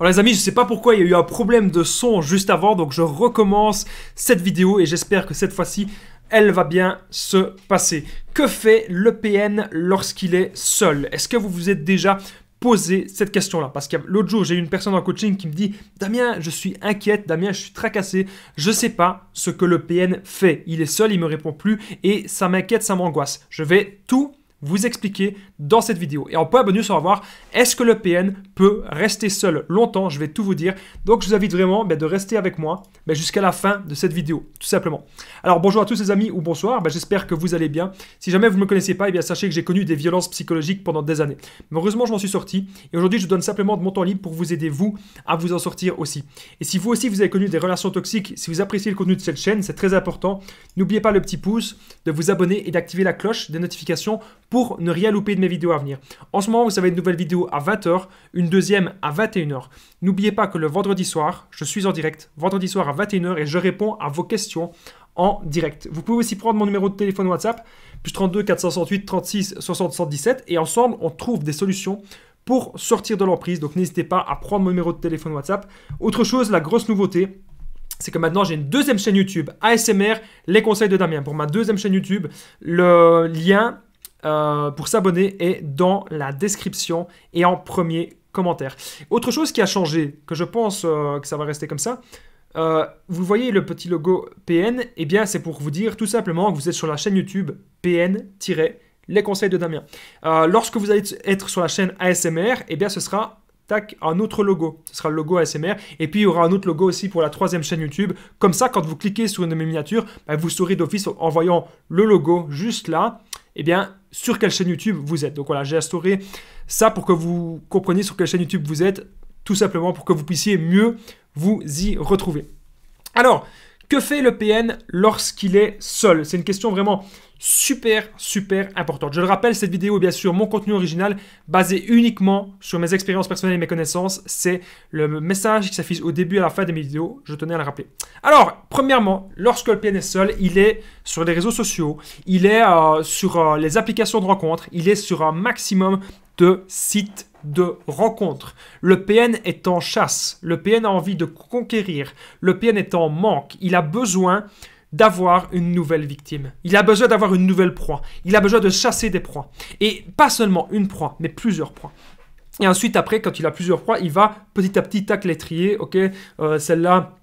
Alors les amis, je sais pas pourquoi il y a eu un problème de son juste avant, donc je recommence cette vidéo et j'espère que cette fois-ci, elle va bien se passer. Que fait le PN lorsqu'il est seul Est-ce que vous vous êtes déjà posé cette question-là. Parce que l'autre jour, j'ai eu une personne en coaching qui me dit Damien, je suis inquiète, Damien, je suis tracassé, je ne sais pas ce que le PN fait. Il est seul, il ne me répond plus et ça m'inquiète, ça m'angoisse. Je vais tout vous expliquer dans cette vidéo. Et en point bonus, on va voir est-ce que le PN peut rester seul longtemps Je vais tout vous dire. Donc, je vous invite vraiment ben, de rester avec moi ben, jusqu'à la fin de cette vidéo, tout simplement. Alors, bonjour à tous les amis ou bonsoir. Ben, j'espère que vous allez bien. Si jamais vous ne me connaissez pas, eh bien, sachez que j'ai connu des violences psychologiques pendant des années. Mais heureusement, je m'en suis sorti. Et aujourd'hui, je vous donne simplement de mon temps libre pour vous aider, vous, à vous en sortir aussi. Et si vous aussi, vous avez connu des relations toxiques, si vous appréciez le contenu de cette chaîne, c'est très important. N'oubliez pas le petit pouce, de vous abonner et d'activer la cloche des notifications pour ne rien louper de mes vidéos à venir. En ce moment, vous avez une nouvelle vidéo à 20h, une deuxième à 21h. N'oubliez pas que le vendredi soir, je suis en direct, vendredi soir à 21h et je réponds à vos questions en direct. Vous pouvez aussi prendre mon numéro de téléphone WhatsApp, plus 32 468 36 60 77, et ensemble, on trouve des solutions pour sortir de l'emprise. Donc n'hésitez pas à prendre mon numéro de téléphone WhatsApp. Autre chose, la grosse nouveauté, c'est que maintenant j'ai une deuxième chaîne YouTube ASMR, les conseils de Damien. Pour ma deuxième chaîne YouTube, le lien euh, pour s'abonner est dans la description et en premier commentaire. Autre chose qui a changé, que je pense euh, que ça va rester comme ça, euh, vous voyez le petit logo PN, et eh bien c'est pour vous dire tout simplement que vous êtes sur la chaîne YouTube PN- les conseils de Damien. lorsque vous allez être sur la chaîne ASMR, et eh bien ce sera tac, un autre logo. Ce sera le logo ASMR. Et puis, il y aura un autre logo aussi pour la troisième chaîne YouTube. Comme ça, quand vous cliquez sur une miniature, mes bah, vous saurez d'office en voyant le logo juste là eh bien, sur quelle chaîne YouTube vous êtes. Donc voilà, j'ai instauré ça pour que vous compreniez sur quelle chaîne YouTube vous êtes, tout simplement pour que vous puissiez mieux vous y retrouver. Alors, que fait le PN lorsqu'il est seul C'est une question vraiment super, super importante. Je le rappelle, cette vidéo est bien sûr mon contenu original basé uniquement sur mes expériences personnelles et mes connaissances. C'est le message qui s'affiche au début et à la fin de mes vidéos. Je tenais à le rappeler. Alors, premièrement, lorsque le PN est seul, il est sur les réseaux sociaux, il est euh, sur euh, les applications de rencontres, il est sur un maximum de sites de rencontre, Le PN est en chasse, le PN a envie de conquérir, le PN est en manque, il a besoin d'avoir une nouvelle victime. Il a besoin d'avoir une nouvelle proie. Il a besoin de chasser des proies. Et pas seulement une proie, mais plusieurs proies. Et ensuite, après, quand il a plusieurs proies, il va petit à petit tac l'étrier. Ok, euh, celle-là,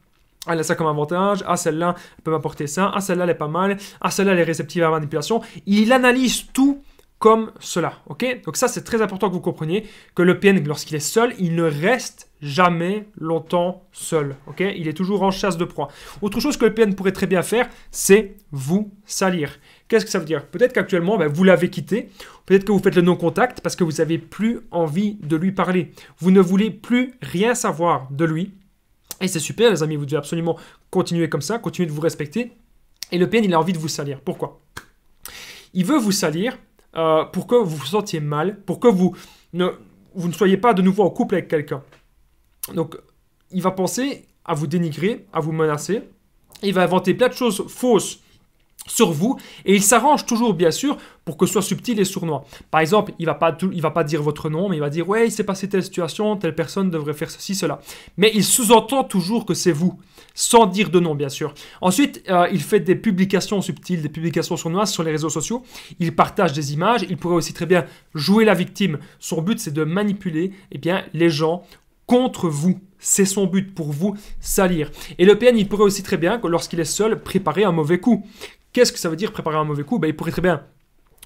elle a ça comme avantage, ah celle-là elle peut m'apporter ça, ah celle-là elle est pas mal, ah celle-là elle est réceptive à la manipulation. Il analyse tout comme cela. ok Donc ça, c'est très important que vous compreniez que le PN, lorsqu'il est seul, il ne reste jamais longtemps seul. ok il est toujours en chasse de proie. Autre chose que le PN pourrait très bien faire, c'est vous salir. Qu'est-ce que ça veut dire Peut-être qu'actuellement, ben, vous l'avez quitté. Peut-être que vous faites le non-contact parce que vous n'avez plus envie de lui parler. Vous ne voulez plus rien savoir de lui. Et c'est super, les amis, vous devez absolument continuer comme ça, continuer de vous respecter. Et le PN, il a envie de vous salir. Pourquoi Il veut vous salir euh, pour que vous vous sentiez mal, pour que vous ne, vous ne soyez pas de nouveau en couple avec quelqu'un. Donc, il va penser à vous dénigrer, à vous menacer. Il va inventer plein de choses fausses sur vous et il s'arrange toujours bien sûr pour que ce soit subtil et sournois. Par exemple, il va pas il va pas dire votre nom, mais il va dire ouais, il s'est passé telle situation, telle personne devrait faire ceci, cela. Mais il sous-entend toujours que c'est vous, sans dire de nom bien sûr. Ensuite, euh, il fait des publications subtiles, des publications sournoises sur les réseaux sociaux. Il partage des images. Il pourrait aussi très bien jouer la victime. Son but c'est de manipuler eh bien les gens contre vous. C'est son but pour vous salir. Et le PN, il pourrait aussi très bien, lorsqu'il est seul, préparer un mauvais coup. Qu'est-ce que ça veut dire préparer un mauvais coup ben, Il pourrait très bien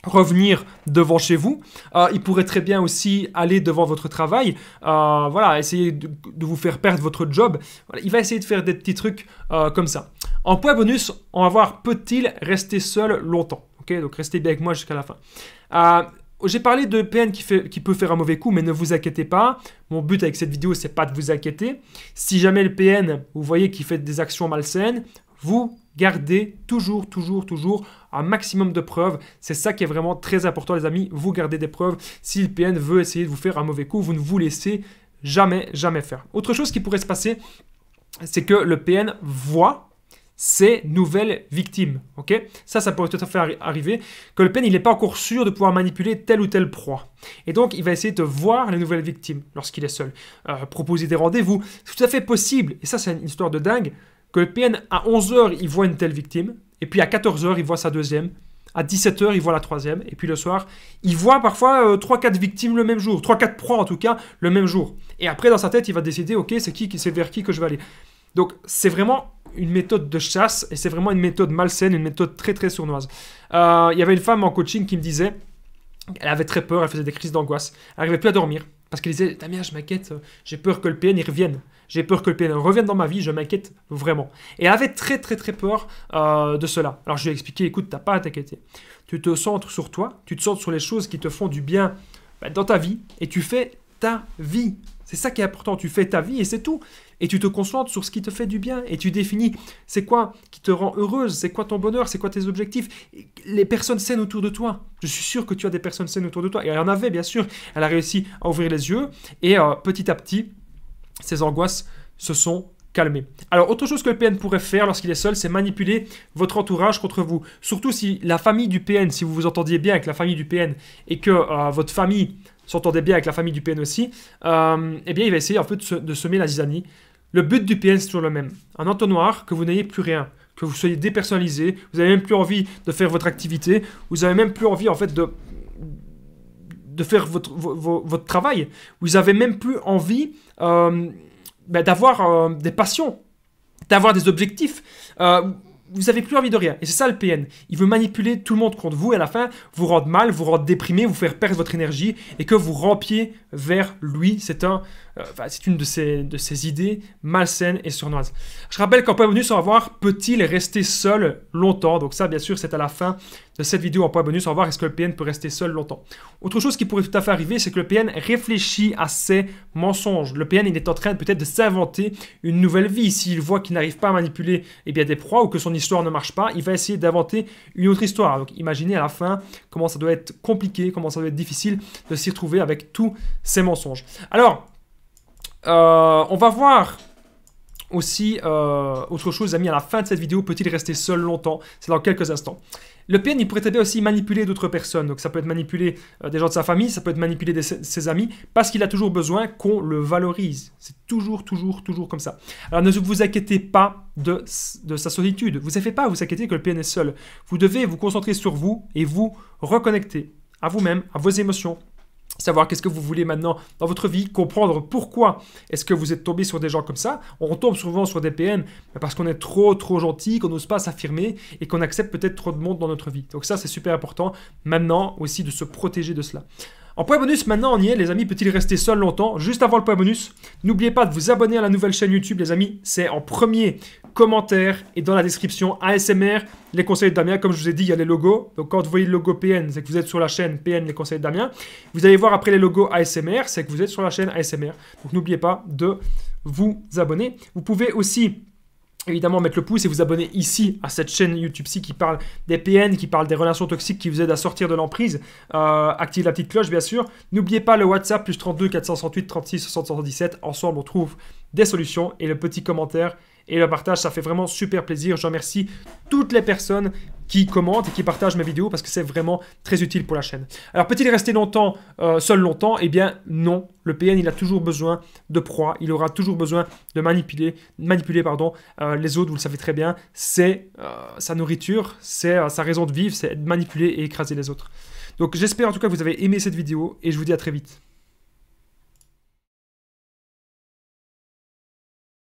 revenir devant chez vous. Euh, il pourrait très bien aussi aller devant votre travail, euh, voilà, essayer de, vous faire perdre votre job. il va essayer de faire des petits trucs euh, comme ça. En point bonus, on va voir peut-il rester seul longtemps. Ok, donc restez bien avec moi jusqu'à la fin. j'ai parlé de PN qui, fait, qui peut faire un mauvais coup, mais ne vous inquiétez pas. Mon but avec cette vidéo, c'est pas de vous inquiéter. Si jamais le PN, vous voyez qu'il fait des actions malsaines, vous gardez toujours, toujours, toujours un maximum de preuves. C'est ça qui est vraiment très important, les amis. Vous gardez des preuves. Si le PN veut essayer de vous faire un mauvais coup, vous ne vous laissez jamais, jamais faire. Autre chose qui pourrait se passer, c'est que le PN voit ses nouvelles victimes. ok ça, ça pourrait tout à fait arriver, que le PN, il n'est pas encore sûr de pouvoir manipuler telle ou telle proie. Et donc, il va essayer de voir les nouvelles victimes lorsqu'il est seul. Euh, proposer des rendez-vous, c'est tout à fait possible. Et ça, c'est une histoire de dingue que le PN, à 11h, il voit une telle victime, et puis à 14h, il voit sa deuxième, à 17h, il voit la troisième, et puis le soir, il voit parfois 3-4 euh, victimes le même jour, 3-4 proies en tout cas, le même jour. Et après, dans sa tête, il va décider, ok, c'est qui, c'est vers qui que je vais aller. Donc, c'est vraiment une méthode de chasse, et c'est vraiment une méthode malsaine, une méthode très très sournoise. Euh, il y avait une femme en coaching qui me disait, elle avait très peur, elle faisait des crises d'angoisse, elle n'arrivait plus à dormir, parce qu'elle disait, Damien, je m'inquiète, euh, j'ai peur que le PN revienne. J'ai peur que le PN revienne dans ma vie, je m'inquiète vraiment. Et elle avait très très très peur euh, de cela. Alors je lui ai expliqué, écoute, t'as pas à t'inquiéter. Tu te centres sur toi, tu te centres sur les choses qui te font du bien bah, dans ta vie, et tu fais ta vie. C'est ça qui est important. Tu fais ta vie et c'est tout. Et tu te concentres sur ce qui te fait du bien. Et tu définis c'est quoi qui te rend heureuse, c'est quoi ton bonheur, c'est quoi tes objectifs. Les personnes saines autour de toi. Je suis sûr que tu as des personnes saines autour de toi. Et elle en avait, bien sûr. Elle a réussi à ouvrir les yeux. Et euh, petit à petit, ses angoisses se sont calmer. Alors, autre chose que le PN pourrait faire lorsqu'il est seul, c'est manipuler votre entourage contre vous. Surtout si la famille du PN, si vous vous entendiez bien avec la famille du PN et que euh, votre famille s'entendait bien avec la famille du PN aussi, euh, eh bien, il va essayer un peu de, semer la zizanie. Le but du PN, c'est toujours le même. Un entonnoir, que vous n'ayez plus rien, que vous soyez dépersonnalisé, vous n'avez même plus envie de faire votre activité, vous n'avez même plus envie, en fait, de de faire votre, votre, travail. Vous n'avez même plus envie euh, ben, d'avoir euh, des passions, d'avoir des objectifs. Euh, vous n'avez plus envie de rien. Et c'est ça le PN. Il veut manipuler tout le monde contre vous et à la fin, vous rendre mal, vous rendre déprimé, vous faire perdre votre énergie et que vous rampiez vers lui. C'est un euh, c'est une de ces, idées malsaines et sournoises. Je rappelle qu'en point bonus, on va voir peut-il rester seul longtemps. Donc ça, bien sûr, c'est à la fin de cette vidéo en point bonus. On va voir est-ce que le PN peut rester seul longtemps. Autre chose qui pourrait tout à fait arriver, c'est que le PN réfléchit à ses mensonges. Le PN, il est en train peut-être de s'inventer une nouvelle vie. S'il voit qu'il n'arrive pas à manipuler eh bien, des proies ou que son histoire ne marche pas, il va essayer d'inventer une autre histoire. Donc imaginez à la fin comment ça doit être compliqué, comment ça doit être difficile de s'y retrouver avec tous ces mensonges. Alors, euh, on va voir aussi euh, autre chose, amis, à la fin de cette vidéo, peut-il rester seul longtemps C'est dans quelques instants. Le PN, il pourrait très bien aussi manipuler d'autres personnes. Donc ça peut être manipuler euh, des gens de sa famille, ça peut être manipuler ses amis, parce qu'il a toujours besoin qu'on le valorise. C'est toujours, toujours, toujours comme ça. Alors ne vous inquiétez pas de, sa solitude. Vous ne pas pas vous inquiéter que le PN est seul. Vous devez vous concentrer sur vous et vous reconnecter à vous-même, à vos émotions, savoir qu'est-ce que vous voulez maintenant dans votre vie, comprendre pourquoi est-ce que vous êtes tombé sur des gens comme ça. On tombe souvent sur des PN parce qu'on est trop trop gentil, qu'on n'ose pas s'affirmer et qu'on accepte peut-être trop de monde dans notre vie. Donc ça c'est super important maintenant aussi de se protéger de cela. En point bonus, maintenant on y est, les amis. Peut-il rester seul longtemps Juste avant le point bonus, n'oubliez pas de vous abonner à la nouvelle chaîne YouTube, les amis. C'est en premier commentaire et dans la description ASMR, les conseils de Damien. Comme je vous ai dit, il y a les logos. Donc quand vous voyez le logo PN, c'est que vous êtes sur la chaîne PN, les conseils de Damien. Vous allez voir après les logos ASMR, c'est que vous êtes sur la chaîne ASMR. Donc n'oubliez pas de vous abonner. Vous pouvez aussi évidemment mettre le pouce et vous abonner ici à cette chaîne YouTube-ci qui parle des PN, qui parle des relations toxiques, qui vous aide à sortir de l'emprise. Activez euh, active la petite cloche, bien sûr. N'oubliez pas le WhatsApp, plus 32 468 36 777. Ensemble, on trouve des solutions et le petit commentaire et le partage, ça fait vraiment super plaisir. Je remercie toutes les personnes qui commentent et qui partagent mes vidéos parce que c'est vraiment très utile pour la chaîne. Alors peut-il rester longtemps, euh, seul longtemps Eh bien non, le PN il a toujours besoin de proie, il aura toujours besoin de manipuler, manipuler pardon, euh, les autres, vous le savez très bien, c'est euh, sa nourriture, c'est sa raison de vivre, c'est manipuler et écraser les autres. Donc j'espère en tout cas que vous avez aimé cette vidéo et je vous dis à très vite.